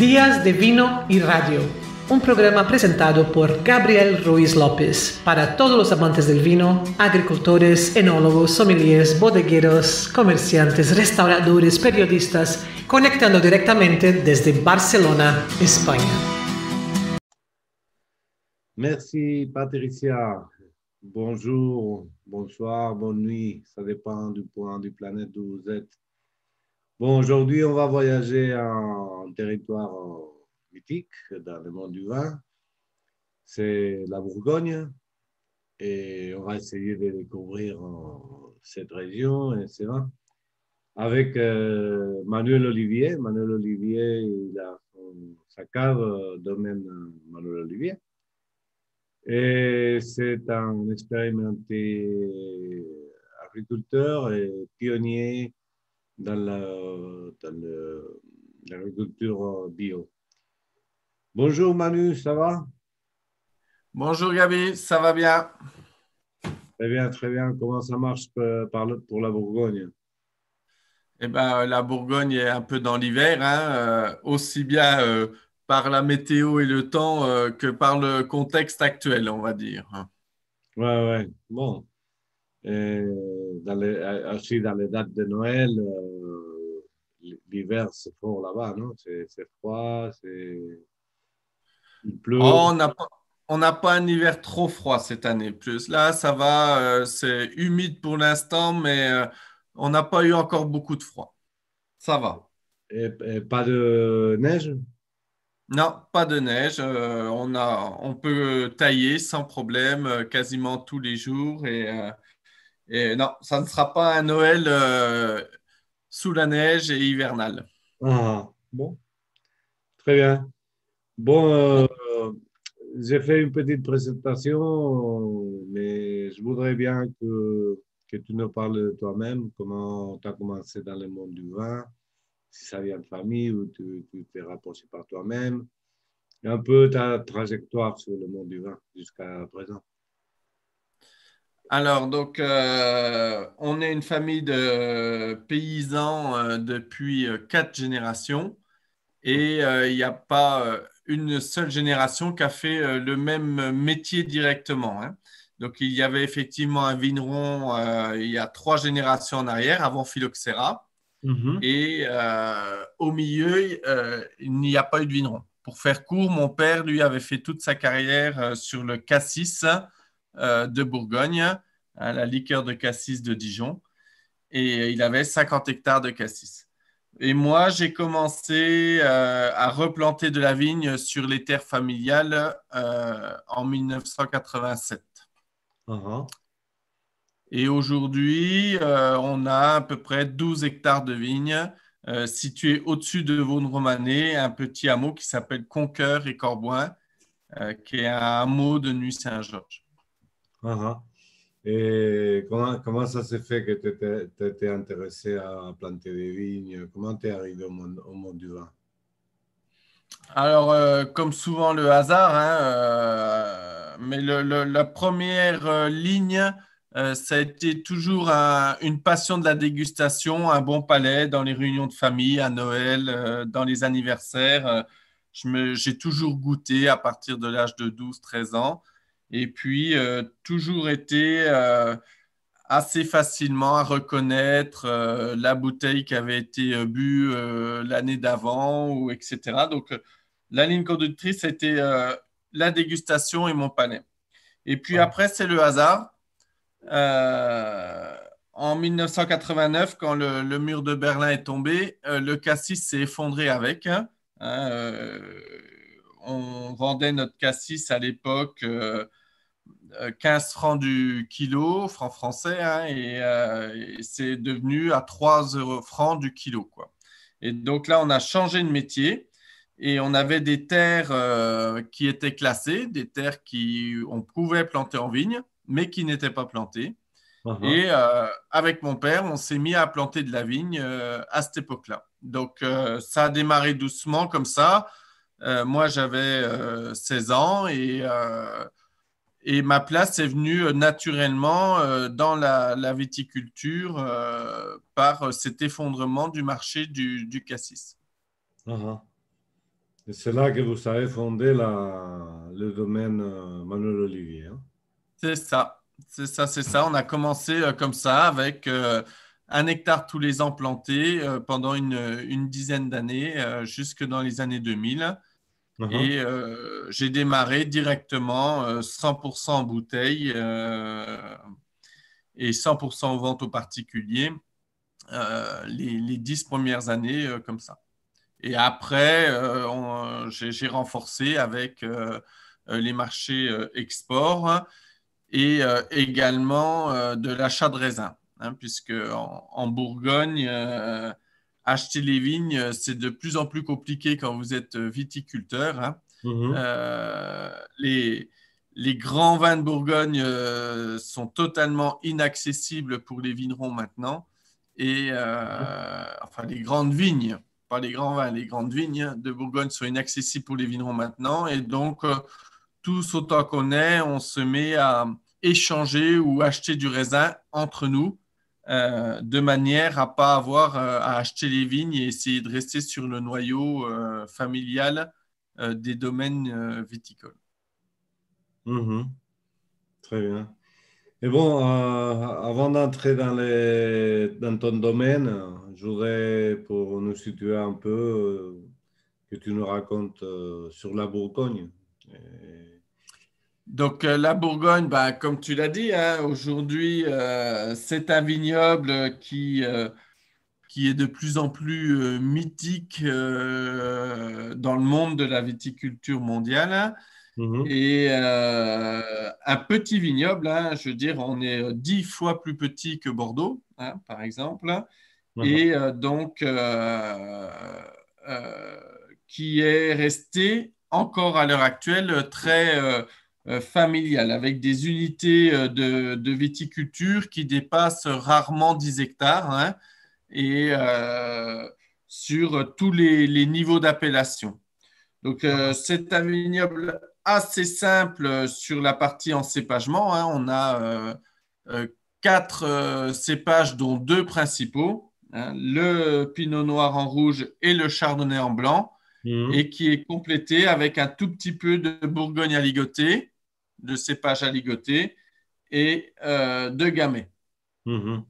Días de Vino y Radio, un programa presentado por Gabriel Ruiz López para todos los amantes del vino, agricultores, enólogos, sommeliers, bodegueros, comerciantes, restauradores, periodistas, conectando directamente desde Barcelona, España. Merci Patricia. Bonjour, bonsoir, bonne nuit, ça dépend du point du planète où Bon, aujourd'hui, on va voyager en territoire mythique dans le monde du vin. C'est la Bourgogne. Et on va essayer de découvrir euh, cette région et ces vins avec euh, Manuel Olivier. Manuel Olivier, il a sa cave, euh, domaine Manuel Olivier. Et c'est un expérimenté agriculteur et pionnier dans l'agriculture euh, bio. Bonjour Manu, ça va Bonjour Gabi, ça va bien Très bien, très bien. Comment ça marche euh, pour la Bourgogne eh ben, euh, la Bourgogne est un peu dans l'hiver, hein, aussi bien par la météo et le temps que par le contexte actuel, on va dire. Ouais, ouais. Bon, et eh, aussi dans les eh, ah, dates de Noël, eh, l'hiver c'est fort là-bas, non C'est froid, c'est il oh, pleut. on n'a pas. un hiver trop froid cette année. Plus là, ça va, euh, c'est humide pour l'instant, mais euh, on n'a pas eu encore beaucoup de froid. Ça va. Et, et pas de neige Non, pas de neige. Euh, on, a, on peut tailler sans problème quasiment tous les jours et et non, ça ne sera pas un Noël euh, sous la neige et hivernal. Ah, bon. Très bien. Bon, euh, j'ai fait une petite présentation, mais je voudrais bien que, que tu nous parles de toi-même, comment tu as commencé dans le monde du vin, si ça vient de famille ou tu, tu t'es rapproché par toi-même, un peu ta trajectoire sur le monde du vin jusqu'à présent. Alors, donc, euh, on est une famille de paysans euh, depuis euh, quatre générations et il n'y a pas une seule génération qui a fait le même métier directement. Hein. Donc, il y avait effectivement un vigneron il y a trois générations en arrière, avant Phylloxera. Mm-hmm. Et au milieu, il n'y a pas eu de vigneron. Pour faire court, mon père, lui, avait fait toute sa carrière sur le cassis euh, de Bourgogne à hein, la liqueur de cassis de Dijon. Et il avait 50 hectares de cassis. Et moi, j'ai commencé euh, à replanter de la vigne sur les terres familiales euh, en 1987. Uh-huh. Et aujourd'hui, on a à peu près 12 hectares de vigne situés au-dessus de Vaune-Romanée, un petit hameau qui s'appelle Conqueur et Corboin, qui est un hameau de Nuit-Saint-Georges. Et comment, ça s'est fait que tu étais, intéressé à planter des vignes Comment tu es arrivé au monde, du vin Alors, euh, comme souvent le hasard, hein, euh, mais la première euh, ligne, ça a été toujours une passion de la dégustation, un bon palais dans les réunions de famille, à Noël, dans les anniversaires. j'ai toujours goûté à partir de l'âge de 12-13 ans et puis euh, toujours été euh, assez facilement à reconnaître euh, la bouteille qui avait été bue bu l'année d'avant, ou etc. Donc, la ligne conductrice, c'était la dégustation et mon palais. Et puis après, c'est le hasard. en 1989, quand le, mur de Berlin est tombé, le cassis s'est effondré avec. Hein. on vendait notre cassis à l'époque 15 euh, francs du kilo, francs français, hein, euh, et, c'est devenu à 3 francs du kilo. Quoi. Et donc là, on a changé de métier et on avait des terres euh, qui étaient classées, des terres qui pouvait planter en vigne, mais qui n'étaient pas plantées. Uh-huh. Et avec mon père, on s'est mis à planter de la vigne à cette époque-là. Donc ça a démarré doucement comme ça. moi, j'avais 16 ans et et ma place est venue euh, naturellement euh, dans la, viticulture euh, par cet effondrement du marché du, cassis. Uh C'est là que vous avez fondé le domaine Manuel Olivier. Hein. C'est ça, c'est ça, c'est ça. On a commencé comme ça avec un hectare tous les ans planté pendant une dizaine d'années, jusque dans les années 2000. Uh-huh. Et euh, j'ai démarré directement 100% euh, en bouteille euh, et 100% en vente aux particuliers les dix premières années comme ça. Et après, j'ai renforcé avec les marchés export et également de l'achat de raisins, hein, puisque en Bourgogne, acheter les vignes, euh, c'est de plus en plus compliqué quand vous êtes euh, viticulteur. Hein. Mhm. Euh, les, grands vins de Bourgogne sont totalement inaccessibles pour les vignerons maintenant. Et mhm. enfin, les grandes vignes, pas les grands vins, les grandes vignes de Bourgogne sont inaccessibles pour les vignerons maintenant. Et donc, tous autant qu'on est, on se met à échanger ou acheter du raisin entre nous euh, de manière à pas avoir euh, à acheter les vignes et essayer de rester sur le noyau euh, familial des domaines viticoles. Mm-hmm. Très bien. Et bon, avant d'entrer dans, ton domaine, je voudrais, pour nous situer un peu, que tu nous racontes sur la Bourgogne. Et donc euh, la Bourgogne, bah, comme tu l'as dit, hein, aujourd'hui, euh, c'est un vignoble euh, qui, est de plus en plus mythique dans le monde de la viticulture mondiale. Mhm. Et un petit vignoble, hein, je veux dire, on est dix fois plus petit que Bordeaux, hein, par exemple. Mhm. Et donc, qui est resté encore à l'heure actuelle très euh, familial avec des unités euh, de, viticulture qui dépassent rarement 10 hectares hein, et euh, sur tous les, niveaux d'appellation. Donc, c'est un vignoble assez simple sur la partie en cépagement. Hein, on a quatre cépages, dont deux principaux, hein, le pinot noir en rouge et le chardonnay en blanc. Mhm. et qui est complété avec un tout petit peu de Bourgogne à de cépage à et euh, de Gamay. Mhm.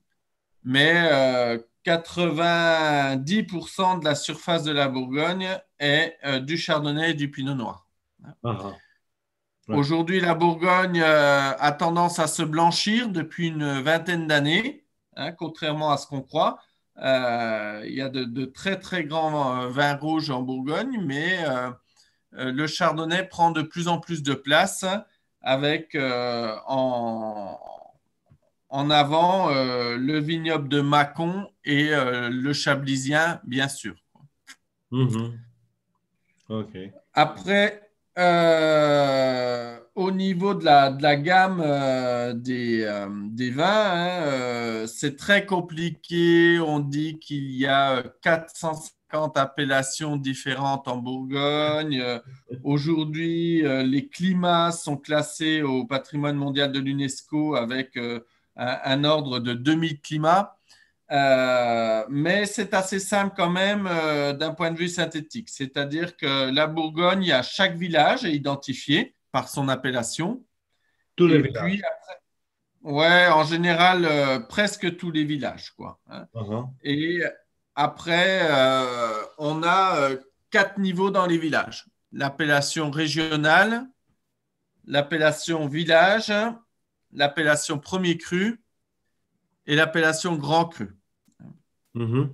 Mais 90% euh, de la surface de la Bourgogne est euh, du Chardonnay et du Pinot Noir. Ah. Aujourd'hui, la Bourgogne a tendance à se blanchir depuis une vingtaine d'années, hein, contrairement à ce qu'on croit. Euh, il y a de, très, très grands euh, vins rouges en Bourgogne, mais euh, le chardonnay prend de plus en plus de place avec en, avant le vignoble de Mâcon et le Chablisien, bien sûr. Mm-hmm. Après, au niveau de la, gamme euh, euh, des, vins, hein, euh, c'est très compliqué. On dit qu'il y a 450 appellations différentes en Bourgogne. Aujourd'hui, les climats sont classés au patrimoine mondial de l'UNESCO avec un, ordre de 2000 climats. mais c'est assez simple quand même d'un point de vue synthétique. C'est-à-dire que la Bourgogne, à chaque village est identifié par son appellation. Tous les villages. Oui, ouais, en général, euh, presque tous les villages. Quoi, hein. uh-huh. Et après, euh, on a euh, quatre niveaux dans les villages. L'appellation régionale, l'appellation village, l'appellation premier cru et l'appellation grand cru. Uh-huh.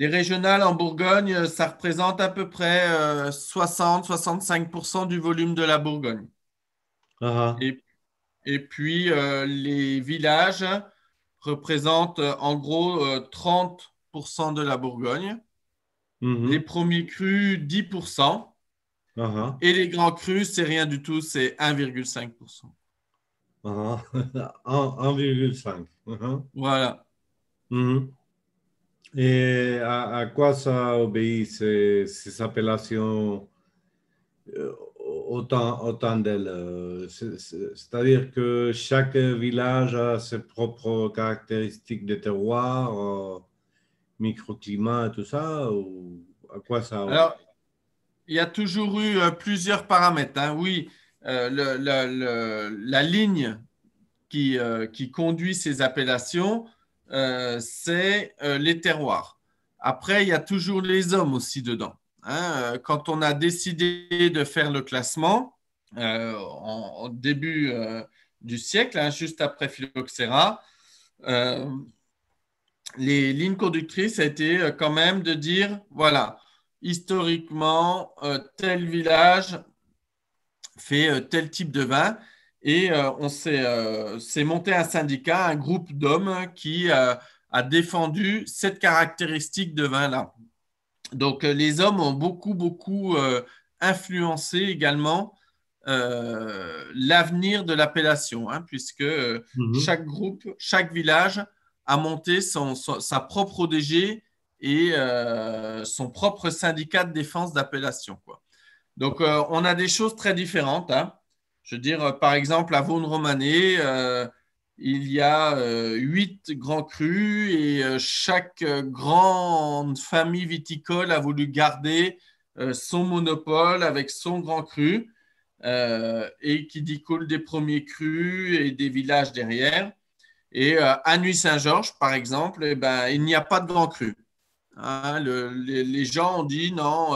Les régionales en Bourgogne, euh, ça représente à peu près 60-65% euh, du volume de la Bourgogne. Ah, ah. et, puis, euh, les villages représentent en gros 30% de la Bourgogne. Mhm. Les premiers crus, 10%. Ah, et les grands crus, c'est rien du tout, c'est 1,5%. 1,5. Voilà. Mhm. Et eh, à, quoi ça obéit ces, appellations eh, autant, autant d'elles C'est-à-dire que chaque village a ses propres caractéristiques de terroir, euh, microclimat et tout ça À quoi ça Alors, il y a toujours eu euh, plusieurs paramètres. Hein. Oui, euh, la ligne qui, qui conduit ces appellations euh, c'est euh, les terroirs. Après, il y a toujours les hommes aussi dedans. Hein. Euh, quand on a décidé de faire le classement, au en, début du siècle, hein, juste après Phylloxera, les lignes conductrices étaient quand même de dire, voilà, historiquement, tel village fait tel type de vin. Et euh, on euh, s'est monté un syndicat, un groupe d'hommes qui euh, a défendu cette caractéristique de vin-là. Donc les hommes ont beaucoup, beaucoup influencé également l'avenir de l'appellation, hein, puisque mhm. chaque groupe, chaque village a monté sa propre ODG et son propre syndicat de défense d'appellation. Donc, on a des choses très différentes. Hein. Je veux dire, euh, par exemple, à Vaune-Romanée, euh, il y a euh, huit grands crus et chaque grande famille viticole a voulu garder son monopole avec son grand cru et qui découle des premiers crus et des villages derrière. Et à Nuit-Saint-Georges, par exemple, eh ben, il n'y a pas de grand cru. Hein, les, gens ont dit non,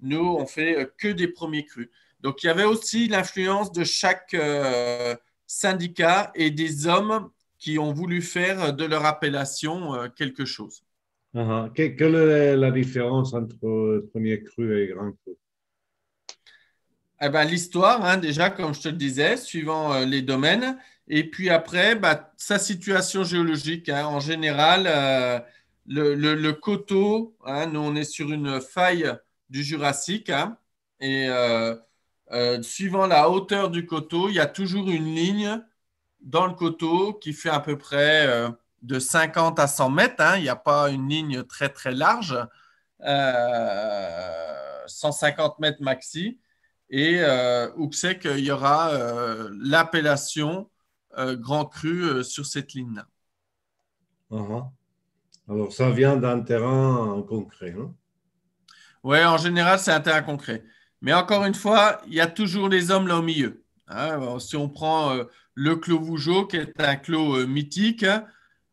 nous, on fait que des premiers crus. Donc, il y avait aussi l'influence de chaque euh, syndicat et des hommes qui ont voulu faire de leur appellation euh, quelque chose. Uh-huh. quelle est la différence entre euh, premier cru et grand cru eh ben, L'histoire, hein, déjà, comme je te le disais, suivant les domaines. Et puis après, bah, sa situation géologique. Hein. en général, le, coteau, hein, nous, on est sur une faille du Jurassique. et euh, suivant la hauteur du coteau, il y a toujours une ligne dans le coteau qui fait à peu près euh, de 50 à 100 mètres. Hein. il n'y a pas une ligne très très large, 150 euh, mètres maxi. Et où c'est qu'il y aura l'appellation Grand Cru sur cette ligne-là. Uh-huh. Alors ça vient d'un terrain concret. Hein oui, en général, c'est un terrain concret. Mais encore une fois, il y a toujours les hommes là au milieu. Hein, si on prend euh, le clos Vougeot, qui est un clos euh, mythique, hein,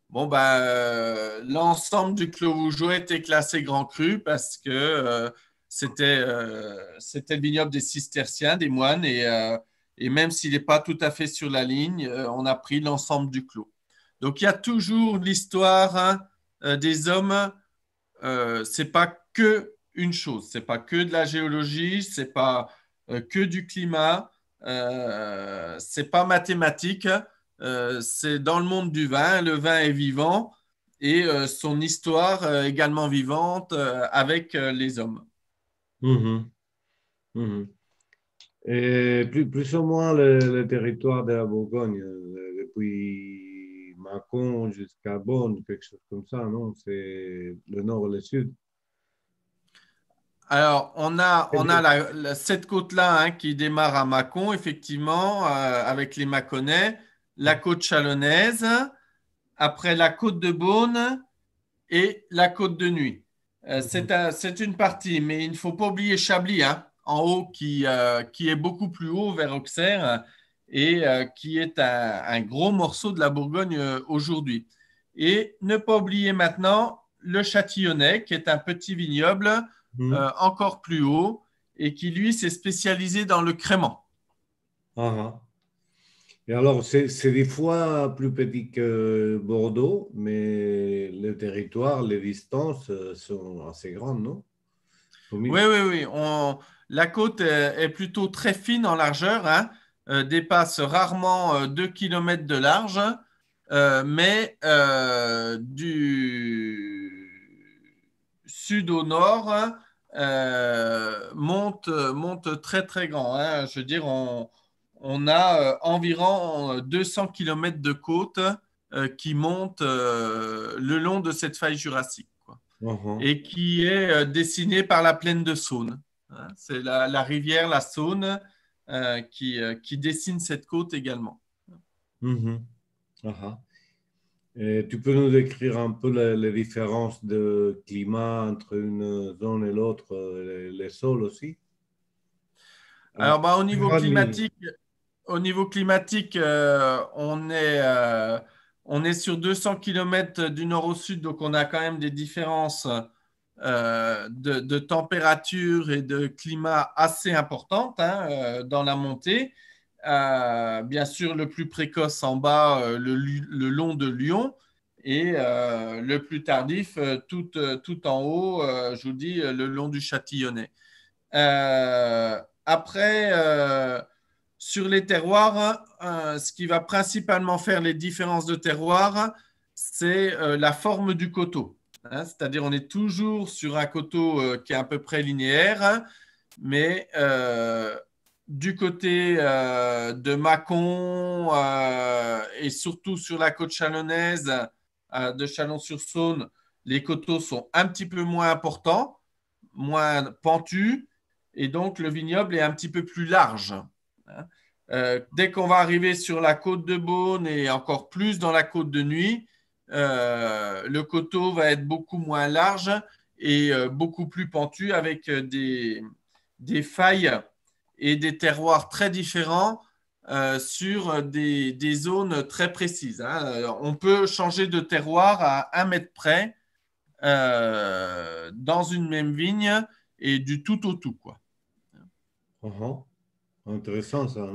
bon, ben l'ensemble du clos Vougeot était classé grand cru parce que c'était, le vignoble des cisterciens, des moines, et, et même s'il n'est pas tout à fait sur la ligne, on a pris l'ensemble du clos. Donc il y a toujours l'histoire hein, des hommes, c'est pas que une chose. C'est pas que de la géologie, c'est pas euh, que du climat, euh, c'est pas mathématique. Euh, c'est dans le monde du vin. Le vin est vivant et euh, son histoire également vivante avec les hommes. Mm-hmm. Mm-hmm. Et plus, ou moins le, territoire de la Bourgogne, depuis Mâcon jusqu'à Bonne quelque chose comme ça, non C'est le nord et le sud. Alors, on a, cette côte-là hein, qui démarre à Mâcon, effectivement, euh, avec les Mâconnais, la côte chalonnaise, après la côte de Beaune et la côte de Nuit. Euh, mhm. c'est, une partie, mais il ne faut pas oublier Chablis, hein, en haut, euh, qui, est beaucoup plus haut vers Auxerre et qui est un, un, gros morceau de la Bourgogne aujourd'hui. Et ne pas oublier maintenant le Châtillonnais, qui est un petit vignoble Mhm. Euh, encore plus haut, et qui, lui, s'est spécialisé dans le crément. Ah, ah. et alors, c'est des fois plus petit que Bordeaux, mais le territoire, les distances euh, sont assez grandes, non oui, oui, oui. la côte est plutôt très fine en largeur, hein. euh, dépasse rarement 2 km de large, mais du, sud au nord hein, euh, monte, monte très très grand. Hein. Je veux dire, on, a euh, environ 200 euh, km de côte qui monte le long de cette faille jurassique uh-huh. et qui est dessinée par la plaine de Saône. Hein. C'est la, rivière, la Saône, qui, dessine cette côte également. Mm-hmm. Uh-huh. Euh, tu peux nous décrire un peu les, différences de climat entre une zone et l'autre, euh, les, sols aussi euh, Alors, bah, au niveau climatique, on, est, sur 200 km du nord au sud, donc on a quand même des différences de, température et de climat assez importantes hein, dans la montée. Euh, bien sûr, le plus précoce en bas, euh, le, long de Lyon, et euh, le plus tardif, tout, en haut, je vous dis, le long du Châtillonnais. après, sur les terroirs, ce qui va principalement faire les différences de terroirs, c'est la forme du coteau. Hein. C'est-à-dire, on est toujours sur un coteau qui est à peu près linéaire, mais du côté euh, de Mâcon euh, et surtout sur la côte chalonnaise euh, de Chalon-sur-Saône, les coteaux sont un petit peu moins importants, moins pentus, et donc le vignoble est un petit peu plus large. Hein. dès qu'on va arriver sur la côte de Beaune et encore plus dans la côte de Nuit, le coteau va être beaucoup moins large et beaucoup plus pentu avec des, des failles et des terroirs très différents euh, sur des, des, zones très précises. Hein. Euh, on peut changer de terroir à un mètre près euh, dans une même vigne et du tout au tout. Quoi. Intéressant ça.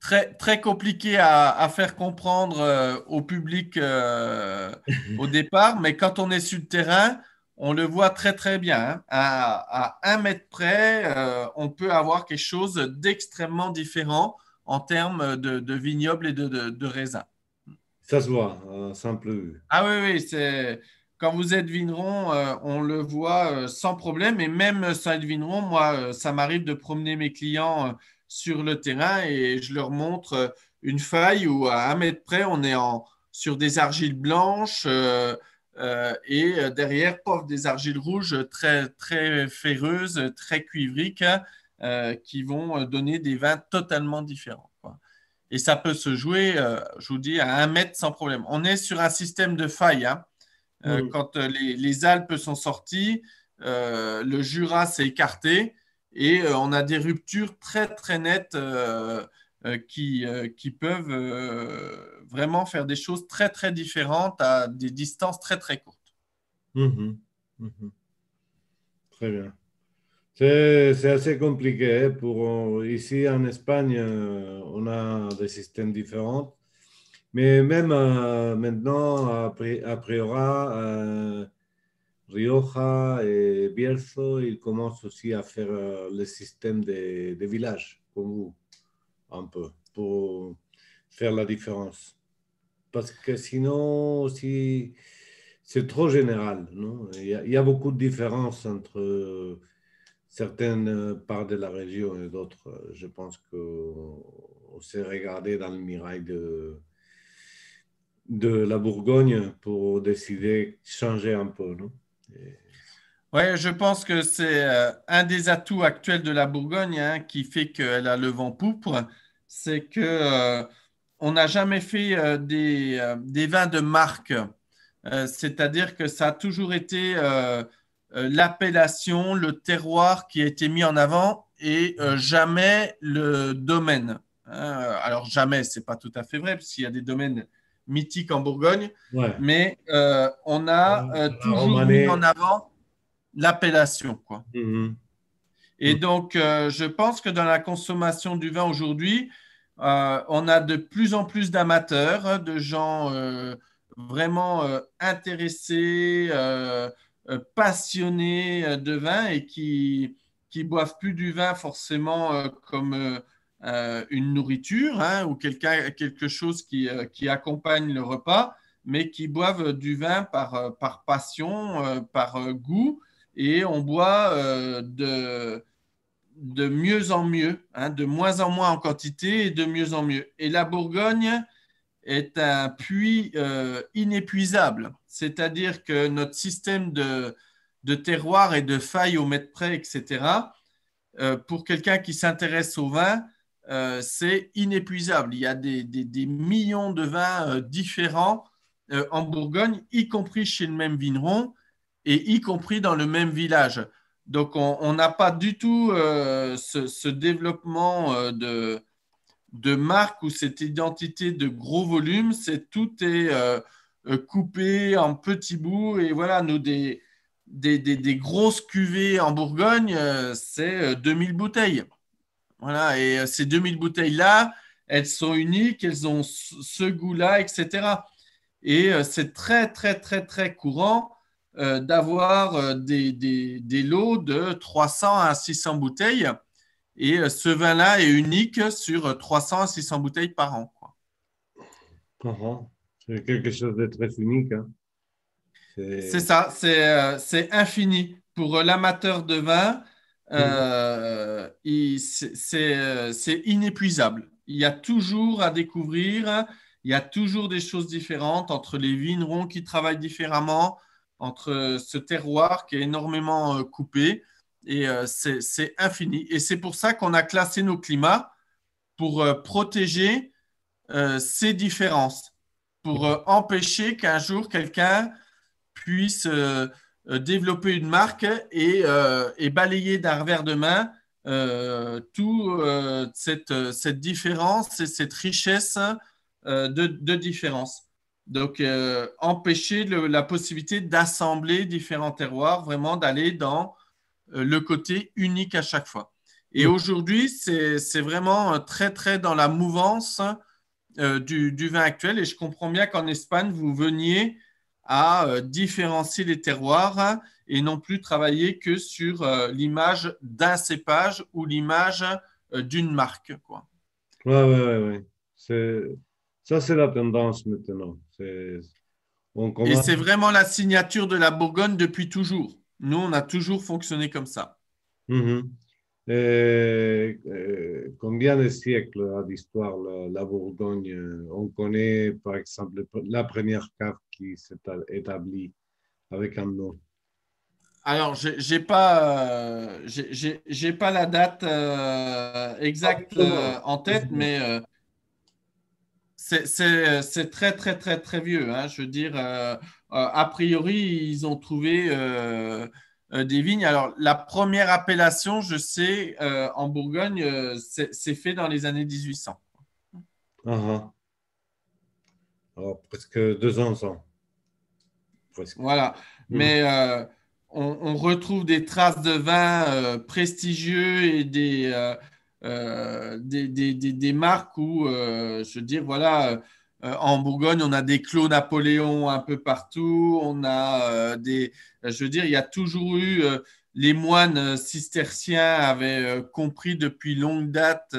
très, très compliqué à, à faire comprendre au public au départ, mais quand on est sur le terrain, on le voit très très bien. Hein. À, un mètre près, euh, on peut avoir quelque chose d'extrêmement différent en termes de, vignobles vignoble et de, raisin. Ça se voit, simple. Ah oui, oui, c'est. Quand vous êtes vigneron, euh, on le voit euh, sans problème. Et même sans être vigneron, moi, ça m'arrive de promener mes clients sur le terrain et je leur montre une faille où à un mètre près, on est en, sur des argiles blanches. Euh, et euh, derrière, pof, des argiles rouges très, très ferreuses, très cuivriques, euh, qui vont donner des vins totalement différents. Et ça peut se jouer, je vous dis, à un mètre sans problème. On est sur un système de faille. Hein. Quand les, les, Alpes sont sorties, le Jura s'est écarté et on a des ruptures très, très nettes euh, euh, qui, peuvent euh, vraiment faire des choses très très différentes à des distances très très courtes. Mhm. Mhm. Très bien. C'est assez compliqué. Hein, pour, ici en Espagne, on a des systèmes différents. Mais même maintenant, a priori, Rioja et Bierzo, ils commencent aussi à faire le système des de villages, comme vous un peu pour faire la différence. Parce que sinon, si, c'est trop général. Non il, y a, beaucoup de différences entre certaines parts de la région et d'autres. Je pense qu'on s'est regardé dans le mirail de, de la Bourgogne pour décider changer un peu. Non Oui, je pense que c'est euh, un des atouts actuels de la Bourgogne hein, qui fait qu'elle a le vent pourpre c'est que euh, on n'a jamais fait euh, euh, des, vins de marque. C'est-à-dire que ça a toujours été l'appellation, le terroir qui a été mis en avant et jamais le domaine. Alors jamais, n'est pas tout à fait vrai, puisqu'il y a des domaines mythiques en Bourgogne, mais on a toujours mis en avant l'appellation. Mhm. Et donc, je pense que dans la consommation du vin aujourd'hui, euh, on a de plus en plus d'amateurs, hein, de gens euh, vraiment euh, intéressés, passionnés de vin et qui qui boivent plus du vin forcément comme une nourriture hein, ou quelque chose qui, accompagne le repas, mais qui boivent du vin par passion, par goût. Et on boit de, de mieux en mieux, hein, de moins en moins en quantité et de mieux en mieux. Et la Bourgogne est un puits euh, inépuisable, c'est-à-dire que notre système de, de terroir et de failles au mètre près, etc., euh, pour quelqu'un qui s'intéresse au vin, euh, c'est inépuisable. Il y a des, des millions de vins différents en Bourgogne, y compris chez le même vigneron et y compris dans le même village. Donc, on n'a pas du tout euh, ce, développement euh, de, marque ou cette identité de gros volume. C'est tout est euh, coupé en petits bouts. Et voilà, nous, des, grosses cuvées en Bourgogne, c'est 2000 bouteilles. Voilà, et ces 2000 bouteilles-là, elles sont uniques, elles ont ce goût-là, etc. Et c'est très, très, très, très courant euh, d'avoir euh, des, des, lots de 300 à 600 bouteilles. Et euh, ce vin-là est unique sur 300 à 600 bouteilles par an. C'est quelque chose de très unique. Hein. C'est ça, c'est infini. Pour l'amateur de vin, mm. c'est inépuisable. Il y a toujours à découvrir, il y a toujours des choses différentes entre les vignerons qui travaillent différemment, entre euh, ce terroir qui est énormément euh, coupé et euh, c'est infini. Et c'est pour ça qu'on a classé nos climats pour protéger ces différences, pour empêcher qu'un jour quelqu'un puisse développer une marque et, balayer d'un revers de main toute cette, différence et cette richesse de, de différence. Donc, euh, empêcher la possibilité d'assembler différents terroirs, vraiment d'aller dans euh, le côté unique à chaque fois. Et mm. aujourd'hui, c'est vraiment euh, très, très dans la mouvance du, vin actuel. Et je comprends bien qu'en Espagne, vous veniez à différencier les terroirs et non plus travailler que sur l'image d'un cépage ou l'image d'une marque. Oui, oui, ouais, Ça, c'est la tendance maintenant. Et c'est vraiment la signature de la Bourgogne depuis toujours. Nous, on a toujours fonctionné comme ça. Mhm. Euh, combien de siècles d'histoire la, la, Bourgogne euh, On connaît par exemple la première cave qui s'est établie avec un nom. Alors, je n'ai pas, euh, j'ai pas la date exacte en tête, mais c'est très, très, très, très vieux. Hein. Je veux dire, euh, euh, a priori, ils ont trouvé euh, des vignes. Alors, la première appellation, je sais, en Bourgogne, c'est fait dans les années 1800. Uh-huh. presque deux ans. Voilà. Hmm. Mais on, retrouve des traces de vins prestigieux et des euh, des, marques où je euh, se dire voilà, euh, en Bourgogne, on a des clos Napoléon un peu partout, on a des. Je veux dire, il y a toujours eu. les moines cisterciens avaient compris depuis longue date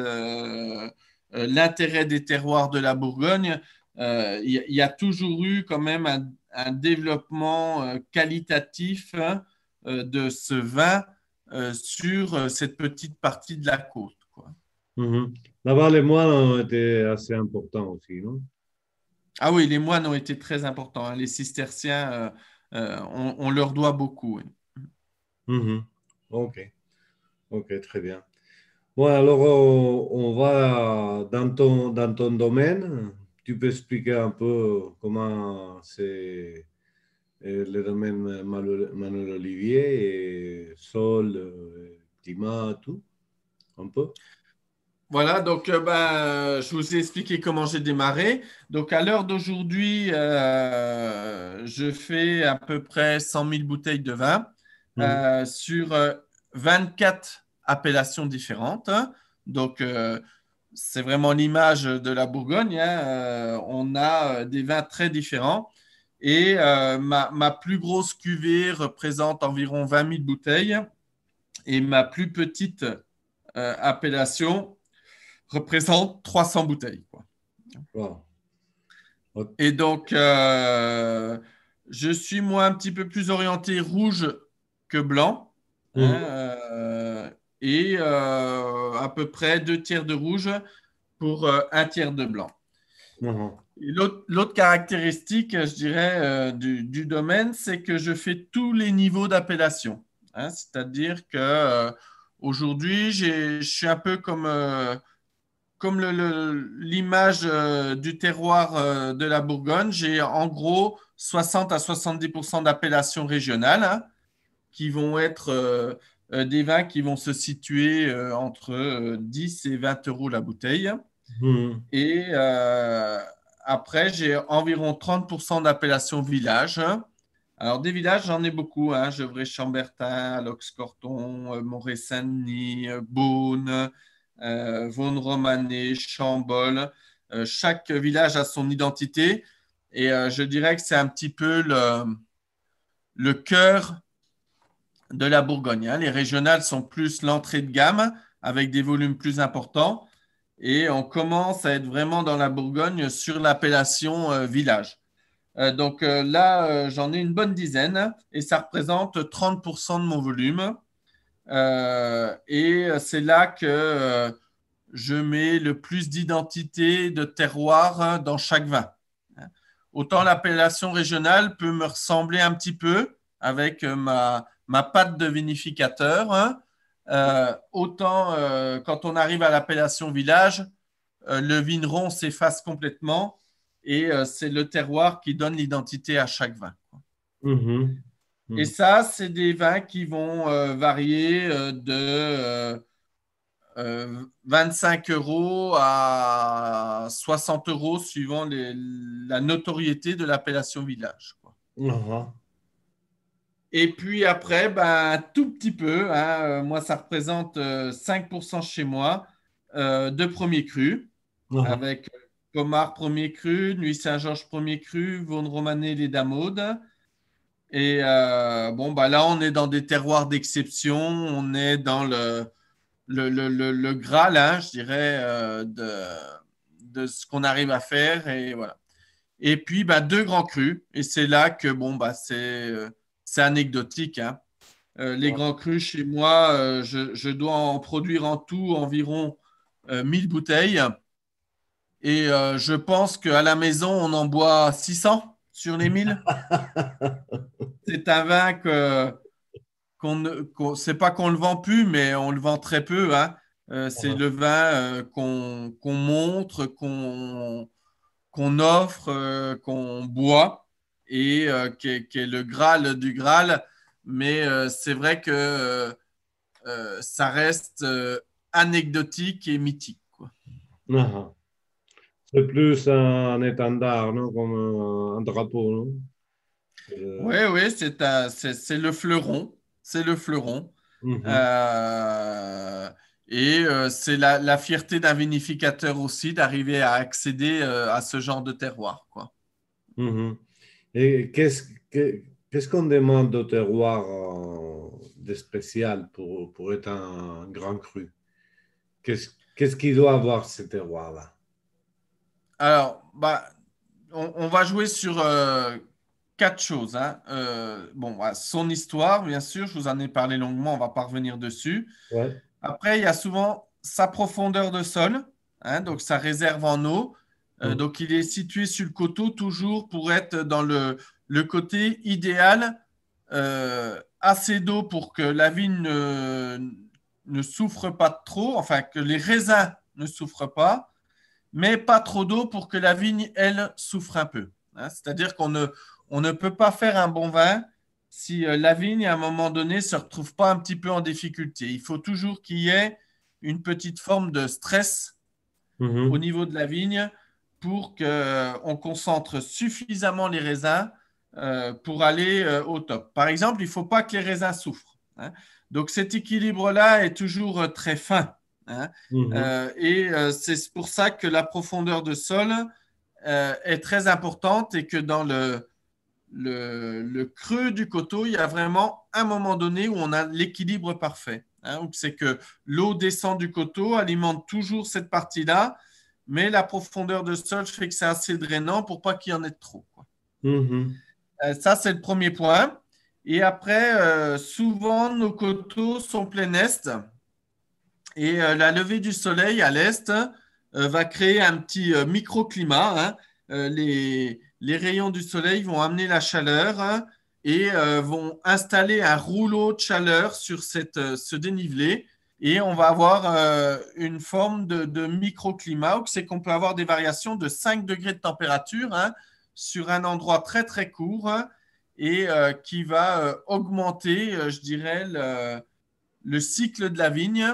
l'intérêt des terroirs de la Bourgogne. Il y, a toujours eu quand même un, développement qualitatif hein, de ce vin sur cette petite partie de la côte. Mhm. Là-bas, les moines ont été assez importants aussi, non Ah oui, les moines ont été très importants. Hein. Les cisterciens, euh, euh, on, leur doit beaucoup. Mhm. Ok. Ok, très bien. Bon, alors euh, on va dans ton, dans ton domaine. Tu peux expliquer un peu comment c'est le domaine Manuel Olivier, sol, climat, tout, un peu voilà, donc euh, ben, euh, je vous ai expliqué comment j'ai démarré. Donc à l'heure d'aujourd'hui, euh, je fais à peu près 100 000 bouteilles de vin mhm. sur 24 appellations différentes. Donc c'est vraiment l'image de la Bourgogne. Hein. on a des vins très différents. Et ma, ma, plus grosse cuvée représente environ 20 000 bouteilles. Et ma plus petite appellation représente 300 bouteilles. Quoi. Et donc, euh, je suis moi un petit peu plus orienté rouge que blanc. Mmh. Hein, euh, et euh, à peu près deux tiers de rouge pour un tiers de blanc. Mmh. L'autre caractéristique, je dirais, du, domaine, c'est que je fais tous les niveaux d'appellation. Hein. C'est-à-dire que aujourd'hui, je suis un peu comme comme l'image euh, du terroir euh, de la Bourgogne, j'ai en gros 60 à 70 d'appellations régionales hein, qui vont être euh, des vins qui vont se situer entre 10 et 20 euros la bouteille. Mmh. Et après, j'ai environ 30 d'appellations village. Alors, des villages, j'en ai beaucoup. Hein, chambertin alox corton Moret-Saint-Denis, Beaune. Euh, Von romané Romanée, Chambol. Euh, chaque village a son identité et euh, je dirais que c'est un petit peu le, cœur de la Bourgogne. Hein. Les régionales sont plus l'entrée de gamme avec des volumes plus importants et on commence à être vraiment dans la Bourgogne sur l'appellation village. donc là, j'en ai une bonne dizaine et ça représente 30% de mon volume. Euh, et c'est là que euh, je mets le plus d'identité de terroir euh, dans chaque vin. Autant l'appellation régionale peut me ressembler un petit peu avec ma, ma de vinificateur, hein. autant quand on arrive à l'appellation village, le vigneron s'efface complètement et c'est le terroir qui donne l'identité à chaque vin. Mm-hmm. Et hmm. ça, c'est des vins qui vont euh, varier euh, de 25 euh, euros à 60 euros suivant la notoriété de l'appellation village. Uh-huh. Et puis après, ben, un tout petit peu, hein, moi ça représente 5% chez moi de premier cru, uh-huh. avec Comard premier cru, Nuit Saint-Georges premier cru, Vaune Romanée, Les Damaudes. Et euh, bon, bah là, on est dans des terroirs d'exception, on est dans le, le, graal, hein, je dirais, euh, de, ce qu'on arrive à faire. Et voilà. Et puis, bah, deux grands crus. Et c'est là que, bon, bah, c'est euh, anecdotique. Hein. les grands crus, chez moi, je, je, dois en produire en tout environ 1000 bouteilles. Et je pense qu'à la maison, on en boit 600 sur les 1000. c'est vin que qu'on ne c'est pas qu'on le vend plus, mais on le vend très peu. Hein. Euh, c'est le vin euh, qu'on montre, qu'on offre, euh, qu'on boit et qui est, le Graal du Graal. Mais c'est vrai que ça reste anecdotique et mythique. Quoi. Ah, c'est plus un étendard, non comme un, drapeau. Euh, oui, oui, c'est, c'est, le fleuron. C'est le fleuron. Mhm. Euh, et euh, c'est la, fierté d'un vinificateur aussi d'arriver à accéder à ce genre de terroir. Quoi. Mhm. Et qu'est-ce, qu'est-ce qu'on demande au terroir de spécial pour, pour être un grand cru qu'est-ce, qu'est-ce qu'il doit avoir ce terroir-là alors, bah, on, va jouer sur euh, quatre choses. Hein. Euh, bon, bah, son histoire, bien sûr, je vous en ai parlé longuement, on va pas revenir dessus. Après, il y a souvent sa profondeur de sol, hein, donc sa réserve en eau. Euh, donc, il est situé sur le coteau toujours pour être dans le, côté idéal, assez d'eau pour que la vigne ne, ne, souffre pas trop, enfin que les raisins ne souffrent pas mais pas trop d'eau pour que la vigne, elle, souffre un peu. Hein. C'est-à-dire qu'on ne, on ne peut pas faire un bon vin si euh, la vigne, à un moment donné, ne se retrouve pas un petit peu en difficulté. Il faut toujours qu'il y ait une petite forme de stress mhm. au niveau de la vigne pour qu'on euh, concentre suffisamment les raisins euh, pour aller au top. Par exemple, il ne faut pas que les raisins souffrent. Hein. Donc cet équilibre-là est toujours très fin. Hein. Mhm. Euh, et euh, c'est pour ça que la profondeur de sol euh, est très importante et que dans le, le, creux du coteau, il y a vraiment un moment donné où on a l'équilibre parfait. Hein, c'est que l'eau descend du coteau, alimente toujours cette partie-là, mais la profondeur de sol fait que c'est assez drainant pour pas qu'il y en ait trop. Mhm. ça, c'est le premier point. Et après, souvent, nos coteaux sont plein est. Et euh, la levée du soleil à l'est euh, va créer un petit euh, microclimat. Hein. Les, rayons du soleil vont amener la chaleur et vont installer un rouleau de chaleur sur cette, ce dénivelé. Et on va avoir une forme de, de microclimat, c'est qu'on peut avoir des variations de 5 degrés de température hein, sur un endroit très très court et qui va augmenter, je dirais, le, cycle de la vigne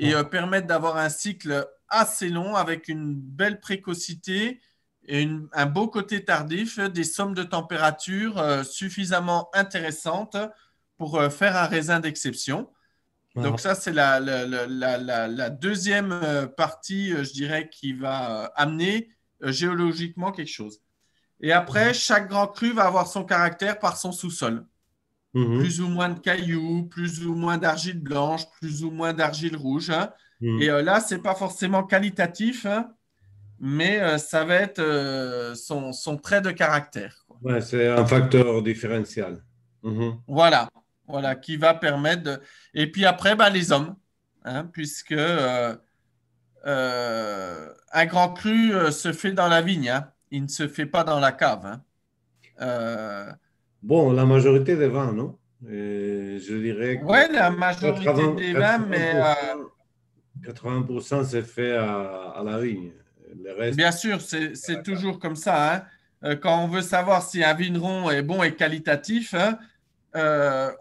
et euh, permettent d'avoir un cycle assez long avec une belle précocité et un beau côté tardif, des sommes de température euh, suffisamment intéressantes pour euh, faire un raisin d'exception. Donc ça, c'est la, deuxième partie, je dirais, qui va amener géologiquement quelque chose. Et après, chaque grand cru va avoir son caractère par son sous-sol. Mmh plus ou moins de cailloux, plus ou moins d'argile blanche, plus ou moins d'argile rouge. Hein. Mmh. Et euh, là, c'est pas forcément qualitatif, hein, mais euh, ça va être euh, son, trait de caractère. c'est un facteur différentiel. Mmh voilà, voilà, qui va permettre de... Et puis après, bah, les hommes, hein, puisque un grand cru se fait dans la vigne, il ne se fait pas dans la cave. Bon, la majorité des vins, non euh, Je dirais que. Oui, la majorité des vins, mais. 80% euh, c'est fait à, la vigne. Bien sûr, c'est toujours comme ça. Hein. Euh, quand on veut savoir si un vigneron est bon et qualitatif, hein,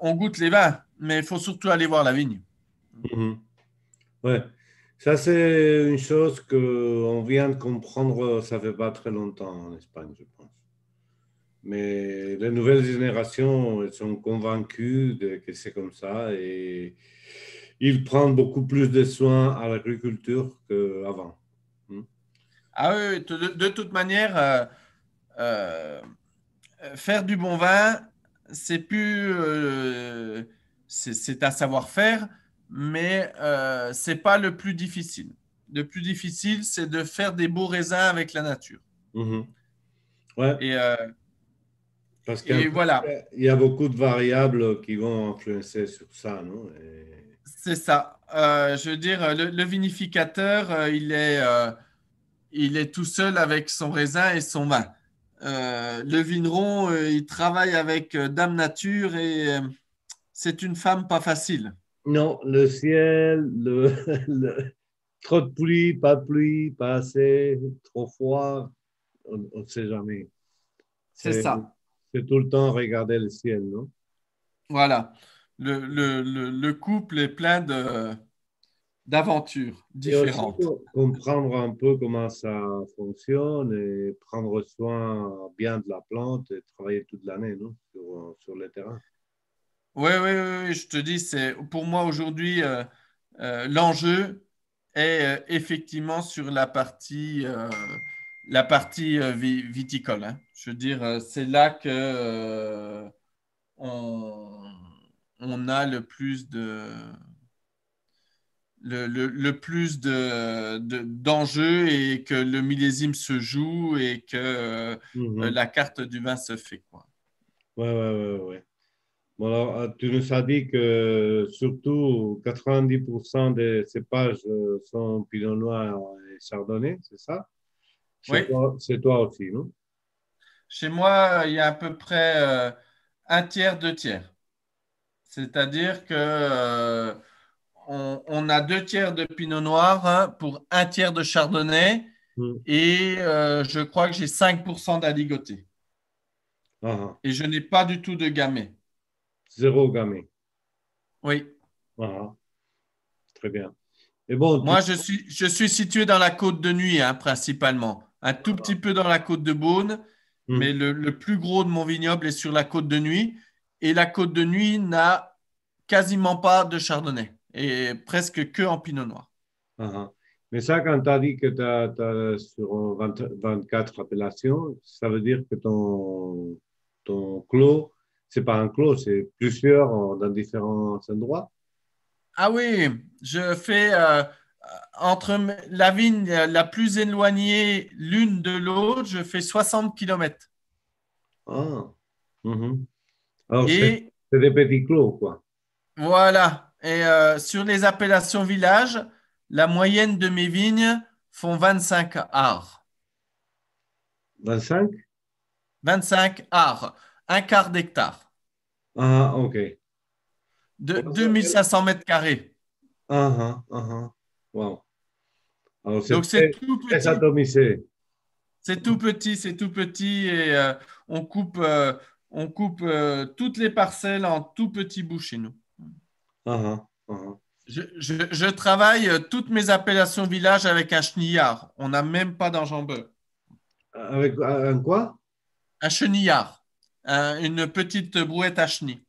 on goûte les vins, mais il faut surtout aller voir la vigne. Oui, mhm. Ouais. Ça, c'est une chose qu'on vient de comprendre, ça fait pas très longtemps en Espagne, je pense. Mais les nouvelles générations sont convaincues que c'est comme ça et ils prennent beaucoup plus de soins à l'agriculture qu'avant. Hmm. Ah oui, de, de toute manière, euh, euh, faire du bon vin, c'est plus. Euh, c'est un savoir-faire, mais ce c'est pas le plus difficile. Le plus difficile, c'est de faire des beaux raisins avec la nature. Mmh. Ouais. Parce qu'il y a beaucoup de variables qui vont influencer sur ça, non C'est ça. Euh, je veux dire, le, vinificateur, euh, il, est, euh, il est tout seul avec son raisin et son vin. le vigneron, il travaille avec Dame Nature et c'est une femme pas facile. Non, le ciel, le, trop de pluie, pas de pluie, pas assez, trop froid, on ne sait jamais. C'est ça. C'est tout le temps regarder le ciel, non? Voilà. Le, le, le, couple est plein de, d'aventures différentes. comprendre un peu comment ça fonctionne et prendre soin bien de la plante et travailler toute l'année non? Sur, sur le terrain. Oui, oui, oui, je te dis, c'est pour moi aujourd'hui, euh, euh, l'enjeu est euh, effectivement sur la partie la partie euh, viticole. Hein. Je veux dire, euh, c'est là que euh, on, a le plus de le, plus de, d'enjeux et que le millésime se joue et que mhm. la carte du vin se fait. Quoi. Ouais, ouais, ouais, Bon, alors, tu nous as dit que surtout 90% des cépages sont Pinot Noir et Chardonnay, c'est ça oui. C'est toi, aussi, non Chez moi, il y a à peu près euh, un tiers, deux tiers. C'est-à-dire que euh, on, a deux tiers de pinot noir hein, pour un tiers de chardonnay hmm. et euh, je crois que j'ai 5% d'aligoté. Ah. Et je n'ai pas du tout de gamay. Zéro gamay. Oui. Ah. Très bien. Et bon, Moi, je, suis, situé dans la côte de nuit, hein, principalement un tout petit peu dans la côte de Beaune, hmm. mais le, plus gros de mon vignoble est sur la côte de Nuit. Et la côte de Nuit n'a quasiment pas de chardonnay et presque que en pinot noir. Ah, ah. Mais ça, quand tu as dit que tu as, sur 24 appellations, ça veut dire que ton, ton clos, c'est pas un clos, c'est plusieurs dans différents endroits. Ah oui, je fais. Euh, entre la vigne la plus éloignée l'une de l'autre, je fais 60 km. Ah. Mhm. ah c'est des petits clos, quoi. Voilà. Et euh, sur les appellations village, la moyenne de mes vignes font 25 arts. 25 25 arts, un quart d'hectare. Ah, ok. De 2500 mètres carrés. Ah, ah, ah. ah. Wow c'est tout petit. C'est tout petit, et euh, on coupe, euh, on coupe euh, toutes les parcelles en tout petits bouts chez nous. Ah, ah, ah, je, travaille toutes mes appellations village avec un chenillard. On n'a même pas d'enjambeux. Avec un quoi Un chenillard. une petite brouette à chenille.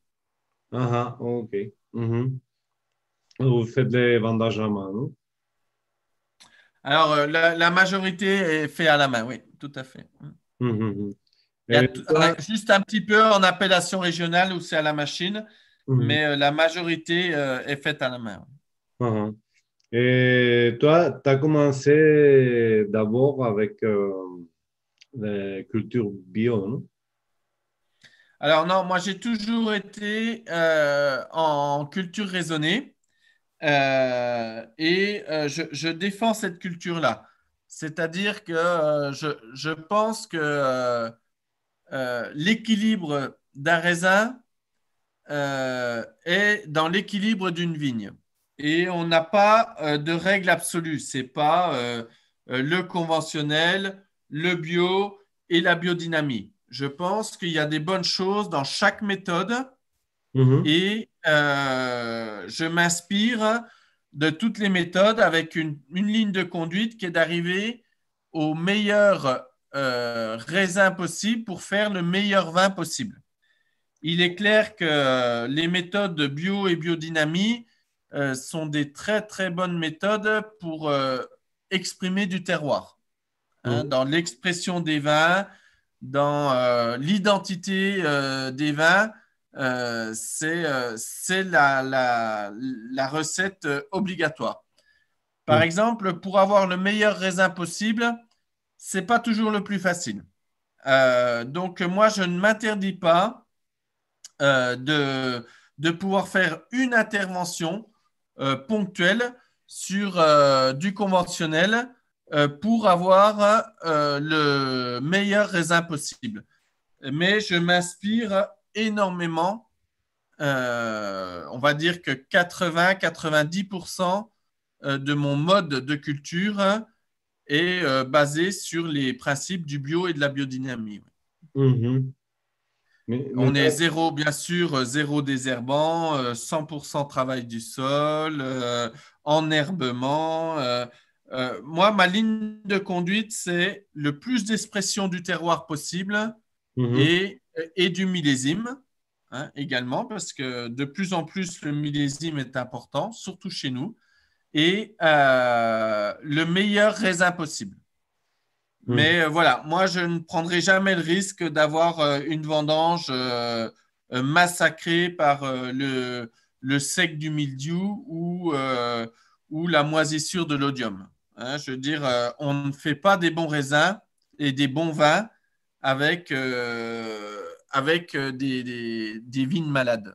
Ah, ok. Mhm. Vous faites des vendages à main, non alors, euh, la, majorité est faite à la main, oui, tout à fait. Juste un petit peu en appellation régionale où c'est à la machine, hum, hum. mais euh, la majorité euh, est faite à la main. Hum, Et toi, tu as commencé d'abord avec la culture bio, non Alors non, moi j'ai toujours été en culture raisonnée. Euh, et euh, je, défends cette culture-là. C'est-à-dire que euh, je, je, pense que l'équilibre d'un raisin est dans l'équilibre d'une vigne. Et on n'a pas de règle absolue. Ce n'est pas le conventionnel, le bio et la biodynamie. Je pense qu'il y a des bonnes choses dans chaque méthode Mhm. Et euh, je m'inspire de toutes les méthodes avec une, ligne de conduite qui est d'arriver au meilleur euh, raisin possible pour faire le meilleur vin possible. Il est clair que les méthodes de bio et biodynamie euh, sont des très très bonnes méthodes pour exprimer du terroir, hein, mhm. dans l'expression des vins, dans l'identité des vins euh, euh, c'est la, recette euh, obligatoire. Par mm. exemple, pour avoir le meilleur raisin possible, c'est pas toujours le plus facile. donc moi, je ne m'interdis pas de, de, pouvoir faire une intervention ponctuelle sur du conventionnel pour avoir le meilleur raisin possible. Mais je m'inspire énormément. Euh, on va dire que 80-90% euh, de mon mode de culture est euh, basé sur les principes du bio et de la biodynamie. Mm-hmm. on est zéro, bien sûr, zéro désherbant, 100% travail du sol, enherbement. moi, ma ligne de conduite, c'est le plus d'expression du terroir possible Mhm. et, du millésime hein, également, parce que de plus en plus le millésime est important, surtout chez nous, et euh, le meilleur raisin possible. Mhm. Mais euh, voilà, moi je ne prendrai jamais le risque d'avoir euh, une vendange massacrée par le, sec du mildiou ou, la moisissure de l'odium. Hein, je veux dire, on ne fait pas des bons raisins et des bons vins avec, euh, avec euh, des, des, vignes malades.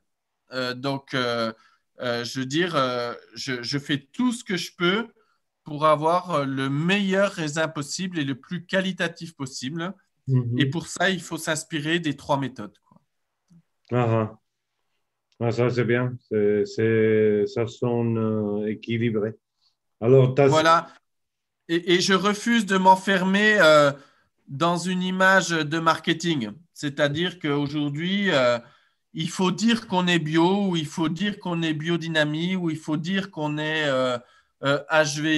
Euh, donc, je veux dire, je, je, fais tout ce que je peux pour avoir le meilleur raisin possible et le plus qualitatif possible. Mhm. Et pour ça, il faut s'inspirer des trois méthodes. Quoi. Ah, ah. ah ça, c'est bien. C'est, ça sonne équilibré. Alors, voilà. Et, et, je refuse de m'enfermer dans une image de marketing. C'est-à-dire qu'aujourd'hui, euh, il faut dire qu'on est bio, ou il faut dire qu'on est biodynamie, ou il faut dire qu'on est HVE,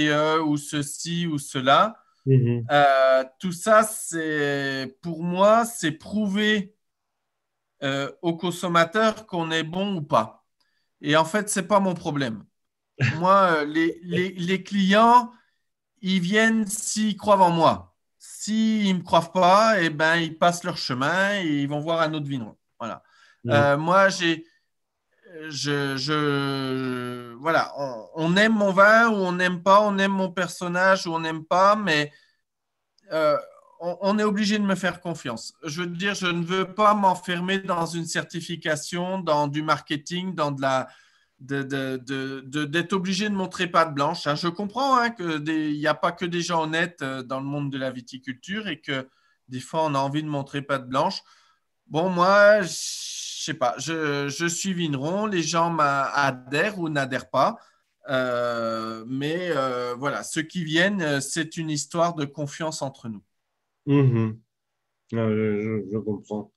euh, euh, ou ceci, ou cela. Mhm. tout ça, c'est pour moi, c'est prouver aux consommateurs qu'on est bon ou pas. Et en fait, ce n'est pas mon problème. moi, les, les clients, ils viennent s'ils croient en moi. S'ils ne me croient pas, et eh ben, ils passent leur chemin et ils vont voir un autre vin Voilà. Euh, moi, j'ai. Je, voilà, on, aime mon vin ou on n'aime pas, on aime mon personnage ou on n'aime pas, mais euh, on, on, est obligé de me faire confiance. Je veux dire, je ne veux pas m'enfermer dans une certification, dans du marketing, dans de la, d'être de, de, montrer obligé de montrer blanche. Hein. Je comprends hein, qu'il n'y a pas que des gens honnêtes euh, dans le monde de la viticulture et que des fois on a envie de montrer pas de blanche. Bon, moi, je sais pas, je, suis vigneron, les gens m'adhèrent ou n'adhèrent pas. Euh, mais euh, voilà, ceux qui viennent, c'est une histoire de confiance entre nous. Mmh ah, je, je, comprends.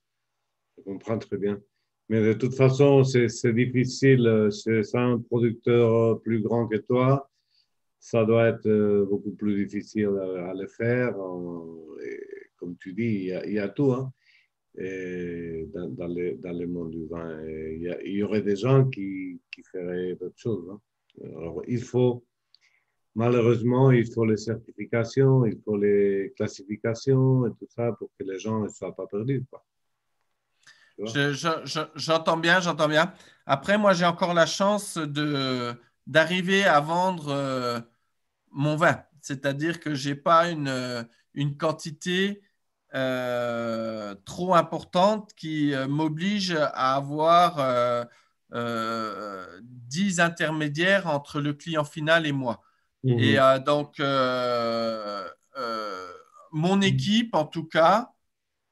Je comprends très bien. Mais de toute façon, c'est difficile euh, C'est un producteur euh, plus grand que toi. Ça doit être euh, beaucoup plus difficile à, le faire. comme tu dis, il y a, tout hein. dans, le, monde du vin. il, y aurait des gens qui, feraient d'autres choses. Hein. Alors, il faut, malheureusement, il faut les certifications, il faut les classifications et tout ça pour que les gens ne soient pas perdus. Quoi. J'entends bien, j'entends bien. Après, moi, j'ai encore la chance d'arriver à vendre euh, mon vin. C'est-à-dire que je n'ai pas une, euh, quantité euh, trop importante qui m'oblige à avoir 10 intermédiaires entre le client final et moi. Mmh. Et donc, mon mmh. équipe, en tout cas,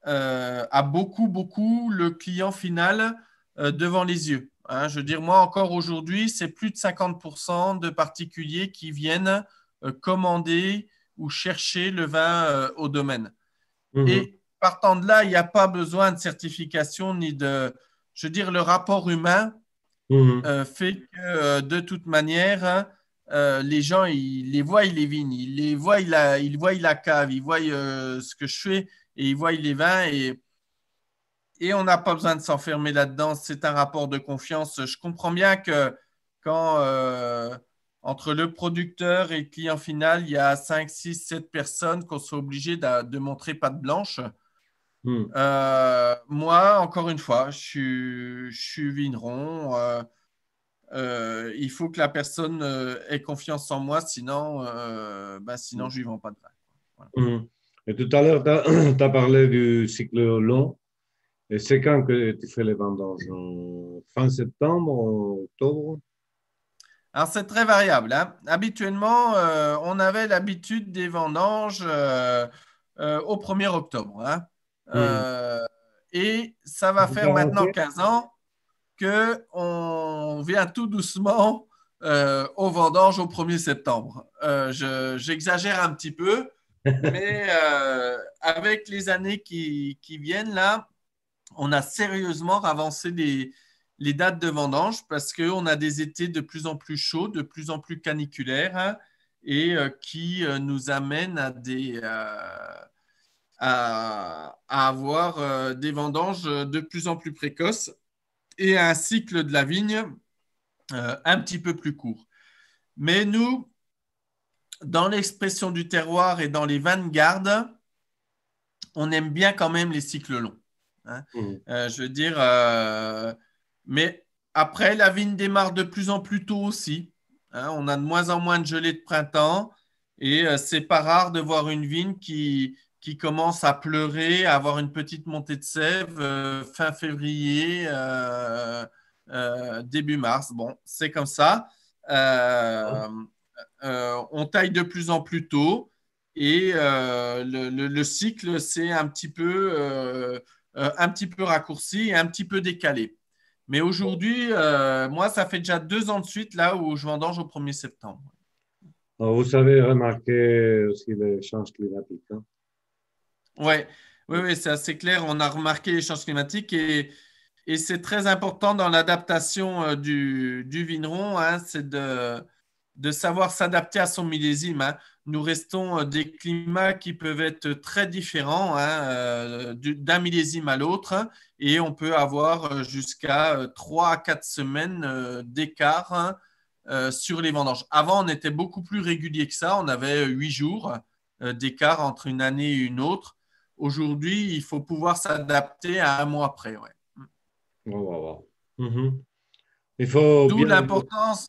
euh, a beaucoup, beaucoup le client final euh, devant les yeux. Hein. Je veux dire, moi encore aujourd'hui, c'est plus de 50% de particuliers qui viennent euh, commander ou chercher le vin au domaine. Mmh. Et partant de là, il n'y a pas besoin de certification ni de... Je veux dire, le rapport humain mmh. fait que de toute manière... Hein, les gens, ils les voient les vignes, ils les voient la, ils voient la cave, ils voient ce que je fais et il voit les vins et, et on n'a pas besoin de s'enfermer là-dedans. C'est un rapport de confiance. Je comprends bien que quand euh, entre le producteur et le client final, il y a 5, 6, 7 personnes qu'on soit obligé de, de, montrer patte blanche. Hmm. Euh, moi, encore une fois, je, suis vigneron. Euh, il faut que la personne ait confiance en moi, sinon, ben, sinon hmm. je ne lui vends pas de vin. Hmm tout à l'heure, tu as, parlé du cycle long. c'est quand que tu fais les vendanges Fin septembre, octobre Alors, c'est très variable. Hein. Habituellement, euh, on avait l'habitude des vendanges euh, euh, au 1er octobre. Hein. Hmm. Et ça va faire maintenant 15 ans qu'on vient tout doucement aux vendanges au 1er septembre. J'exagère un petit peu. Mais euh, avec les années qui, viennent, là, on a sérieusement avancé les, dates de vendange parce qu'on a des étés de plus en plus chauds, de plus en plus caniculaires hein, et euh, qui euh, nous amènent à, à, à avoir des vendanges de plus en plus précoces et un cycle de la vigne un petit peu plus court. Mais nous, dans l'expression du terroir et dans les gardes, on aime bien quand même les cycles longs. Hein. Mmh. Euh, je veux dire, euh, mais après, la vigne démarre de plus en plus tôt aussi. Hein. On a de moins en moins de gelées de printemps et ce euh, c'est pas rare de voir une vigne qui, qui commence à pleurer, à avoir une petite montée de sève fin février, début mars. Bon, c'est comme ça. Euh, on taille de plus en plus tôt et euh, le, cycle s'est un petit peu euh, un petit peu raccourci et un petit peu décalé. Mais aujourd'hui, moi, ça fait déjà deux ans de suite là où je vendange au 1er septembre. Vous avez remarqué aussi les changements climatiques. Hein ouais, oui, c'est assez clair. On a remarqué les changements climatiques et, c'est très important dans l'adaptation du, vigneron. Hein. c'est de, de savoir s'adapter à son millésime. Hein. Nous restons euh, des climats qui peuvent être très différents hein, euh, d'un millésime à l'autre hein, et on peut avoir euh, jusqu'à 3 à 4 semaines d'écart sur les vendanges. Avant, on était beaucoup plus régulier que ça, on avait 8 jours d'écart entre une année et une autre. Aujourd'hui, il faut pouvoir s'adapter à un mois près. Oh, mhm. D'où l'importance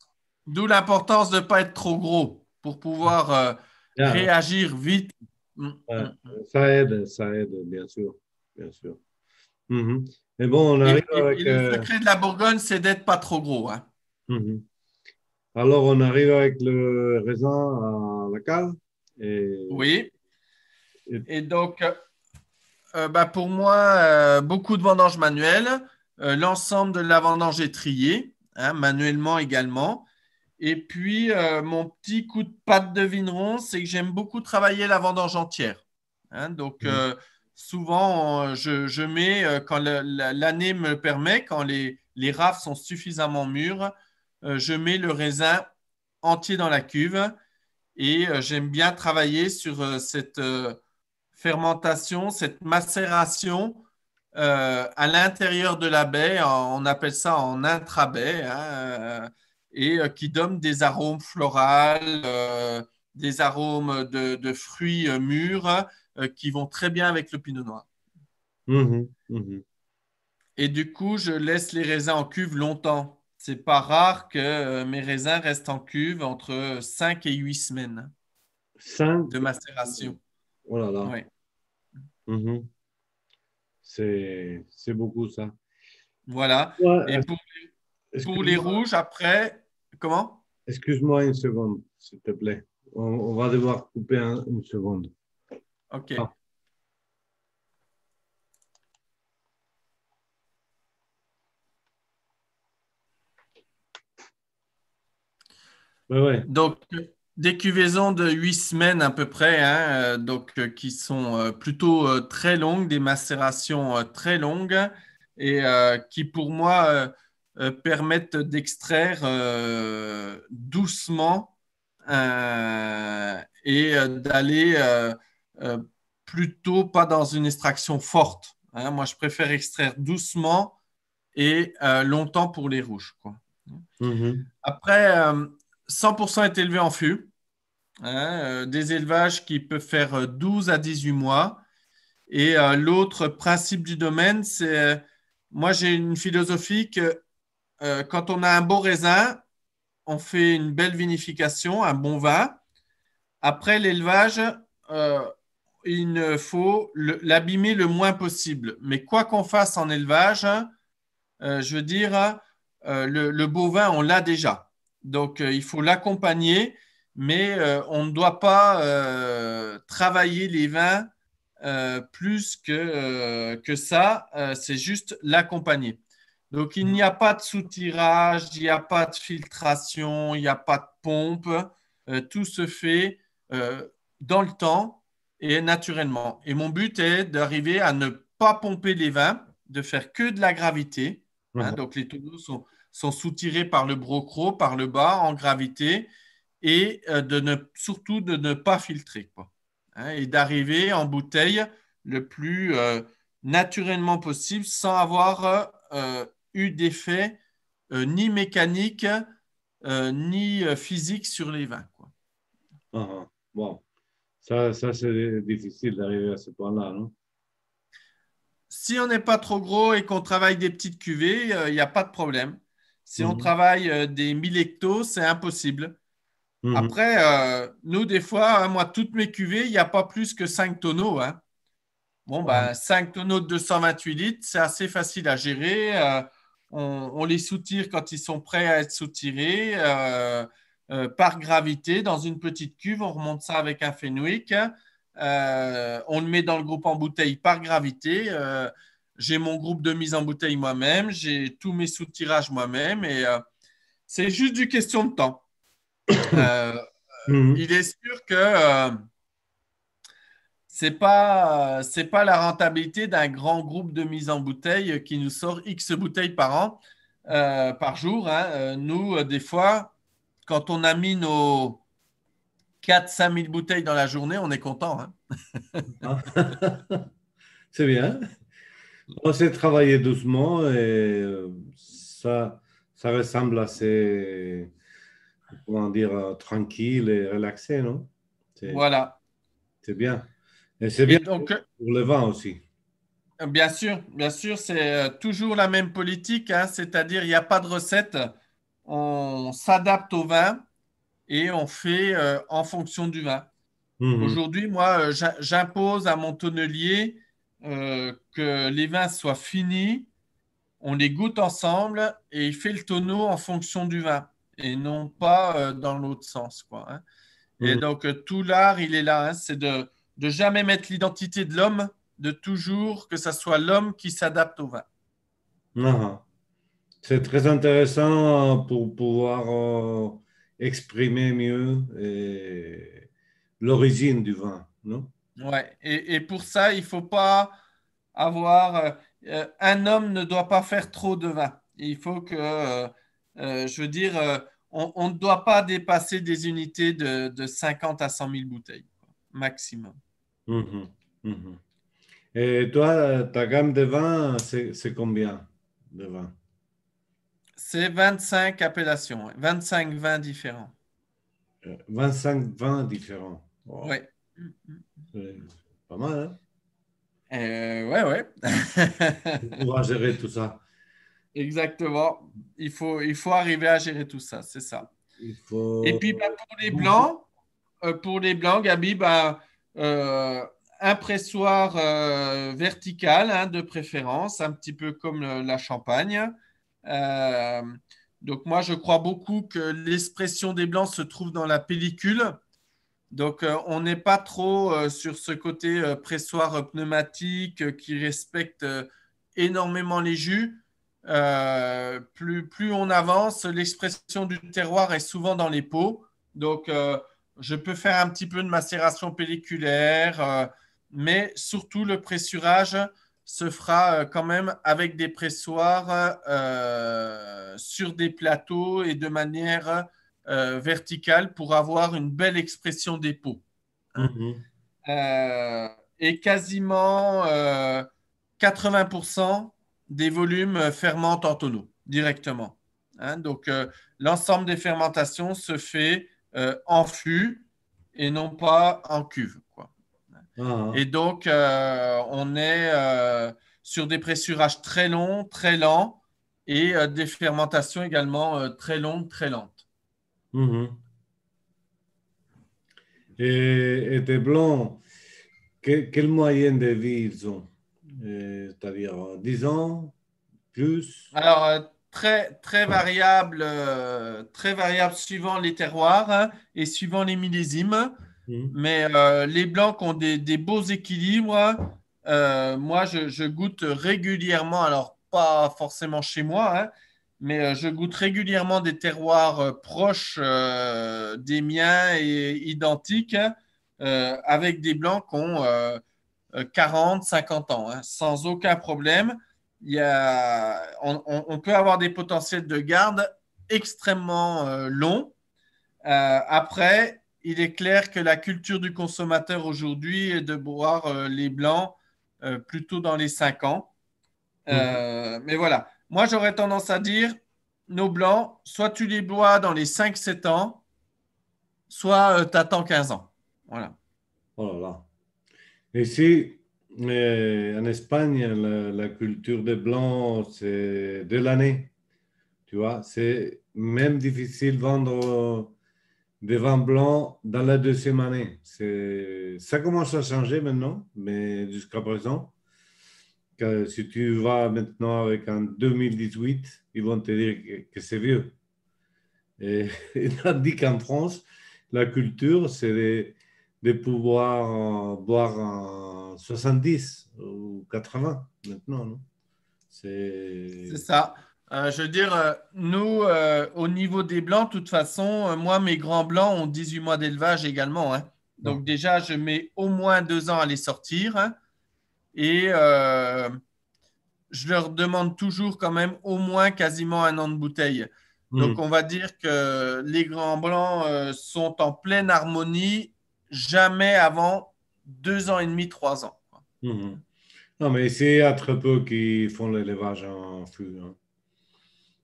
D'où l'importance de ne pas être trop gros pour pouvoir euh, réagir vite. Mm, mm, mm. Ça, aide, ça aide, bien sûr. Bien sûr. Mhm. bon, on arrive le euh, secret de la Bourgogne, c'est d'être pas trop gros. Hein. Mhm. Alors, on arrive avec le raisin à la cale. Et... Oui. Et, donc, euh, bah pour moi, beaucoup de vendanges manuelles, l'ensemble de la vendange est triée, hein, manuellement également. Et puis, euh, mon petit coup de patte de vigneron, c'est que j'aime beaucoup travailler la vendange entière. Hein. donc, mhm. euh, souvent, je, mets, euh, quand l'année me permet, quand les, les rafes sont suffisamment mûres, je mets le raisin entier dans la cuve. Et j'aime bien travailler sur cette fermentation, cette macération à l'intérieur de la baie. On, appelle ça en intrabaie. Hein, et euh, qui donne des arômes floraux, euh, des arômes de, fruits euh, mûrs qui vont très bien avec le pinot noir. Mmh mmh et du coup, je laisse les raisins en cuve longtemps. C'est pas rare que mes raisins restent en cuve entre 5 et 8 semaines de macération. Oh là là. Mmh c'est beaucoup ça. Voilà. et pour les rouges, après, Comment Excuse-moi une seconde, s'il te plaît. On, va devoir couper une seconde. OK. Ah. Donc, des cuvaisons de huit semaines à peu près, hein, euh, donc, euh, qui sont euh, plutôt très longues, des macérations très longues, et qui pour moi euh, permettent d'extraire euh, doucement euh, et d'aller plutôt pas dans une extraction forte. Hein. Moi, je préfère extraire doucement et longtemps pour les rouges. Mmh Après, 100% est élevé en fût. Hein, des élevages qui peuvent faire 12 à 18 mois. Et l'autre principe du domaine, c'est moi j'ai une philosophie que euh, quand on a un beau raisin, on fait une belle vinification, un bon vin. Après l'élevage, euh, il faut l'abîmer le moins possible. Mais quoi qu'on fasse en élevage, euh, je veux dire, le, beau vin, on l'a déjà. Donc, il faut l'accompagner, mais on ne doit pas travailler les vins plus que ça. C'est juste l'accompagner. Donc, il n'y a pas de soutirage, il n'y a pas de filtration, il n'y a pas de pompe. Euh, tout se fait euh, dans le temps et naturellement. Et mon but est d'arriver à ne pas pomper les vins, de faire que de la gravité. Hein, mhm. donc, les tonneaux sont, soutirés par le brocro, par le bas, en gravité, et euh, surtout de ne pas filtrer. Hein, et d'arriver en bouteille le plus naturellement possible sans avoir eu d'effet euh, ni mécanique euh, ni euh, physique sur les vins. Quoi. Ah, ah. Ça, ça c'est difficile d'arriver à ce point-là, Si on n'est pas trop gros et qu'on travaille des petites cuvées, il n'y a pas de problème. Si on mhm. travaille des mille hectos, c'est impossible. Mhm. Après, nous, des fois, hein, moi, toutes mes cuvées, il n'y a pas plus que 5 tonneaux. Hein. Bon, ben, 5 mhm. tonneaux de 228 litres, c'est assez facile à gérer on, les soutire quand ils sont prêts à être soutirés euh, euh, par gravité dans une petite cuve. On remonte ça avec un Fenwick. Euh, on le met dans le groupe en bouteille par gravité. j'ai mon groupe de mise en bouteille moi-même. J'ai tous mes soutirages moi-même. Et c'est juste du question de temps. Mhm. Il est sûr que c'est pas euh, c'est pas la rentabilité d'un grand groupe de mise en bouteille qui nous sort X bouteilles par an, euh, par jour. Hein. Euh, nous, des fois, quand on a mis nos 4-5 000 bouteilles dans la journée, on est content. Hein. c'est bien. On s'est travaillé doucement et ça, ça ressemble assez, comment dire, tranquille et relaxé, non Voilà. C'est bien. Et c'est bien donc, pour le vin aussi. Bien sûr, bien sûr, c'est euh, toujours la même politique, hein, c'est-à-dire il n'y a pas de recette, on s'adapte au vin et on fait euh, en fonction du vin. Mhm. Aujourd'hui, moi, euh, j'impose à mon tonnelier que les vins soient finis, on les goûte ensemble et il fait le tonneau en fonction du vin et non pas dans l'autre sens. Quoi, hein. Et mhm. donc, tout l'art, il est là, hein, c'est de de jamais mettre l'identité de l'homme, de toujours que ça soit l'homme qui s'adapte au vin. Ah, c'est très intéressant euh, pour pouvoir euh, exprimer mieux l'origine du vin, non Ouais, et, pour ça, il faut pas avoir euh, un homme ne doit pas faire trop de vin. Il faut que, je veux dire, on, ne doit pas dépasser des unités de, de 50 à 100 000 bouteilles maximum. Mhm, mhm. Et toi, ta gamme de vins, c'est combien de vins C'est 25 appellations, 25 vins différents. 25 euh, vins différents. Oui. pas mal, hein euh, ouais, ouais. pouvoir gérer tout ça. Exactement. Il faut, il faut arriver à gérer tout ça, c'est ça. Et puis bah, pour les blancs, euh, pour les Blancs, Gabi, bah, euh, un pressoir euh, vertical hein, de préférence, un petit peu comme la champagne. donc moi, je crois beaucoup que l'expression des Blancs se trouve dans la pellicule. Donc on n'est pas trop sur ce côté pressoir pneumatique qui respecte énormément les jus. plus, on avance, l'expression du terroir est souvent dans les pots. Donc, je peux faire un petit peu de macération pelliculaire, euh, mais surtout le pressurage se fera euh, quand même avec des pressoirs euh, sur des plateaux et de manière verticale pour avoir une belle expression des peaux. Mhm. et quasiment 80% des volumes fermentent en tonneau directement. Hein. donc l'ensemble des fermentations se fait euh, en fût et non pas en cuve. Quoi. Ah. Et donc, euh, on est euh, sur des pressurages très longs, très lents et des fermentations également très longues, très lentes. Mhm. Et, des blancs, quel quelle moyenne de vie ils ont C'est-à-dire 10 ans, plus Alors, très, euh, très variable, suivant les terroirs hein, et suivant les millésimes. Mhm. Mais euh, les blancs ont des, beaux équilibres. Euh, moi, je, goûte régulièrement, alors pas forcément chez moi, hein, mais je goûte régulièrement des terroirs proches des miens et identiques avec des blancs qui ont 40, 50 ans, hein, sans aucun problème on, peut avoir des potentiels de garde extrêmement euh, longs. Euh, après, il est clair que la culture du consommateur aujourd'hui est de boire euh, les blancs plutôt dans les 5 ans. Mhm. Mais voilà, moi j'aurais tendance à dire, nos blancs, soit tu les bois dans les 5-7 ans, soit tu attends 15 ans. Voilà. Oh là Et si... Mais en Espagne, la, culture des blancs, c'est de l'année. Tu vois, c'est même difficile de vendre des vins blancs dans la deuxième année. ça commence à changer maintenant, mais jusqu'à présent, que si tu vas maintenant avec un 2018, ils vont te dire que, c'est vieux. Et, a dit qu'en France, la culture, c'est des de pouvoir euh, boire un 70 ou 80 maintenant. C'est ça. Euh, je veux dire, euh, nous, au niveau des blancs, de toute façon, moi, mes grands blancs ont 18 mois d'élevage également. Hein. Ah. Donc déjà, je mets au moins deux ans à les sortir. Hein. et je leur demande toujours quand même au moins quasiment un an de bouteille. Hmm. Donc on va dire que les grands blancs sont en pleine harmonie jamais avant deux ans et demi, trois ans. Mhm. Non, mais c'est à très peu qui font l'élevage en fût. Hein.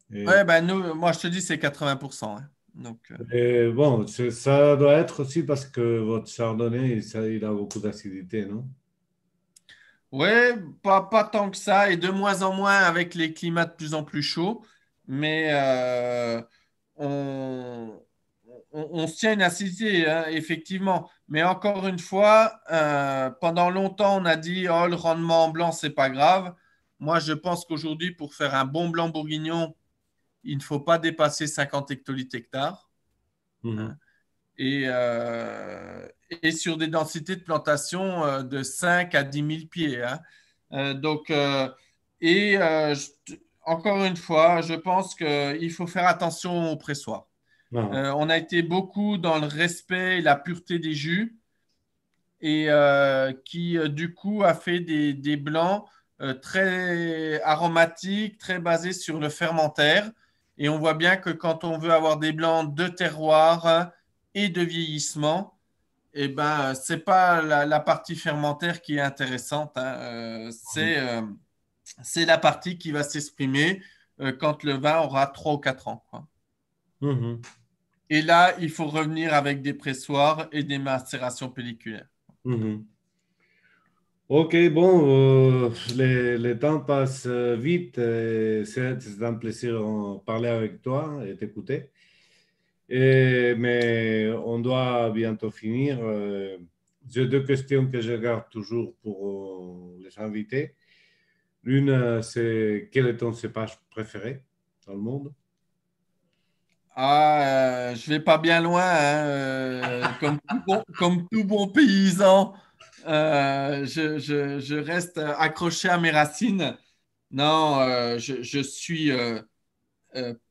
Oui, ben nous, moi je te dis c'est 80%. Hein. Donc, euh, bon, ça doit être aussi parce que votre chardonnay, il a beaucoup d'acidité, non Oui, pas, pas tant que ça, et de moins en moins avec les climats de plus en plus chauds. Mais euh, on, on, se tient une acidité, hein, effectivement. Mais encore une fois, euh, pendant longtemps, on a dit oh, le rendement en blanc, ce n'est pas grave. Moi, je pense qu'aujourd'hui, pour faire un bon blanc bourguignon, il ne faut pas dépasser 50 hectolitres hectares mhm. hein. euh, Et, sur des densités de plantation euh, de 5 à 10 000 pieds. Hein. donc, et encore une fois, je pense qu'il faut faire attention au pressoir. Euh, on a été beaucoup dans le respect et la pureté des jus et euh, qui, euh, du coup, a fait des, blancs très aromatiques, très basés sur le fermentaire. Et on voit bien que quand on veut avoir des blancs de terroir et de vieillissement, eh ben, ce n'est pas la, partie fermentaire qui est intéressante, hein. c'est la partie qui va s'exprimer quand le vin aura 3 ou 4 ans. Mhm. Et là, il faut revenir avec des pressoirs et des macérations pelliculaires. Mhm. Ok, bon, euh, le, temps passe euh, vite. C'est un plaisir de parler avec toi et t'écouter. Mais on doit bientôt finir. Euh, j'ai deux questions que je garde toujours pour les invités. L'une, c'est quel est ton cépage préféré dans le monde ah, euh, je vais pas bien loin. Hein, euh, comme, tout bon, paysan, euh, je, reste accroché à mes racines. Non, je, suis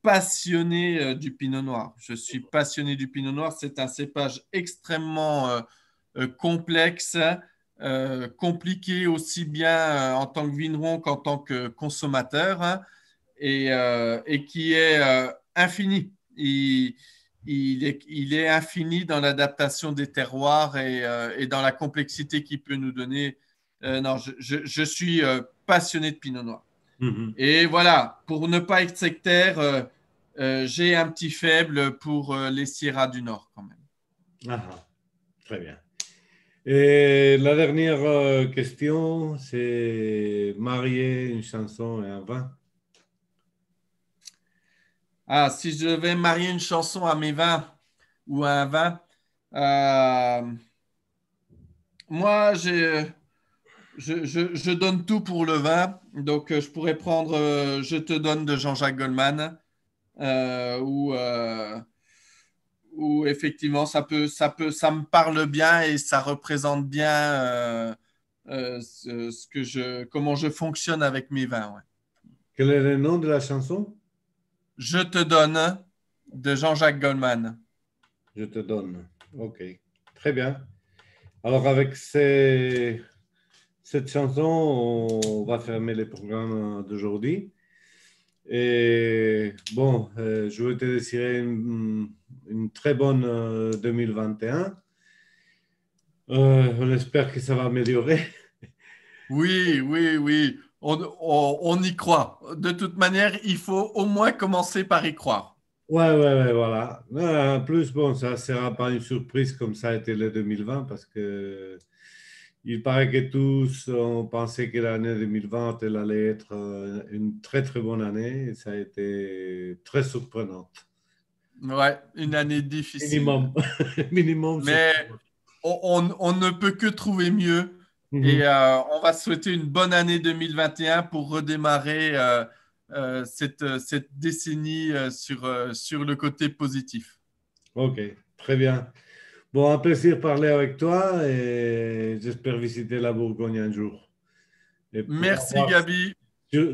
passionné du pinot noir. Je suis passionné du pinot noir. C'est un cépage extrêmement complexe, compliqué aussi bien en tant que vigneron qu'en tant que consommateur hein, et, qui est infini il, est, infini dans l'adaptation des terroirs et, euh, dans la complexité qu'il peut nous donner. Euh, non, je, suis euh, passionné de Pinot Noir. Mhm. Et voilà, pour ne pas être sectaire, j'ai un petit faible pour les Sierras du Nord quand même. Ah, ah. très bien. Et la dernière question, c'est marier une chanson et un vin. Ah, si je devais marier une chanson à mes vins ou à un euh, vin, moi, je, je, je, donne tout pour le vin. Donc, euh, je pourrais prendre euh, Je te donne de Jean-Jacques Goldman ou où effectivement ça peut, ça peut, ça me parle bien et ça représente bien ce, que je, comment je fonctionne avec mes vins. Quel est le nom de la chanson je te donne de Jean-Jacques Goldman. Je te donne. OK. Très bien. Alors, avec cette chanson, on va fermer les programmes d'aujourd'hui. Et bon, euh, je veux te désirer une, très bonne 2021. Euh, euh, on espère que ça va améliorer. Oui, oui, oui on, y croit. De toute manière, il faut au moins commencer par y croire. Ouais, ouais, ouais, voilà. Euh, en plus, bon, ça ne sera pas une surprise comme ça a été le 2020 parce que il paraît que tous ont pensé que l'année 2020 elle allait être euh, une très très bonne année et ça a été très surprenante. Ouais, une année difficile. Minimum. Minimum. Mais on, ne peut que trouver mieux et mhm. euh, on va souhaiter une bonne année 2021 pour redémarrer euh, euh, cette, cette, décennie sur, sur le côté positif. OK, très bien. Bon, un plaisir de parler avec toi et j'espère visiter la Bourgogne un jour. Merci Gabi.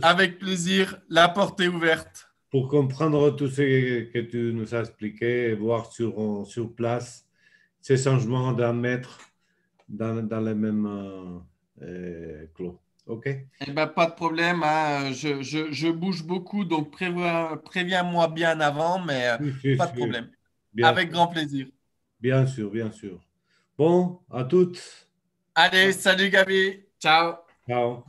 Avec plaisir, la porte est ouverte. Pour comprendre tout ce que tu nous as expliqué et voir sur, sur place ces changements d'un maître dans, dans le même euh, euh, clos. OK? Eh ben, pas de problème. Hein. Je, je, bouge beaucoup, donc préviens-moi bien avant, mais euh, pas de problème. Avec grand plaisir. Bien sûr, bien sûr. Bon, à toutes. Allez, salut Gabi. Ciao. Ciao.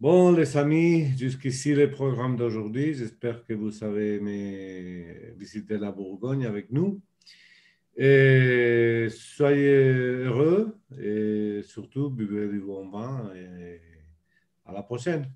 Bon, les amis, jusqu'ici le programme d'aujourd'hui. J'espère que vous avez aimé visiter la Bourgogne avec nous. Et soyez heureux et surtout buvez du bon vin et à la prochaine.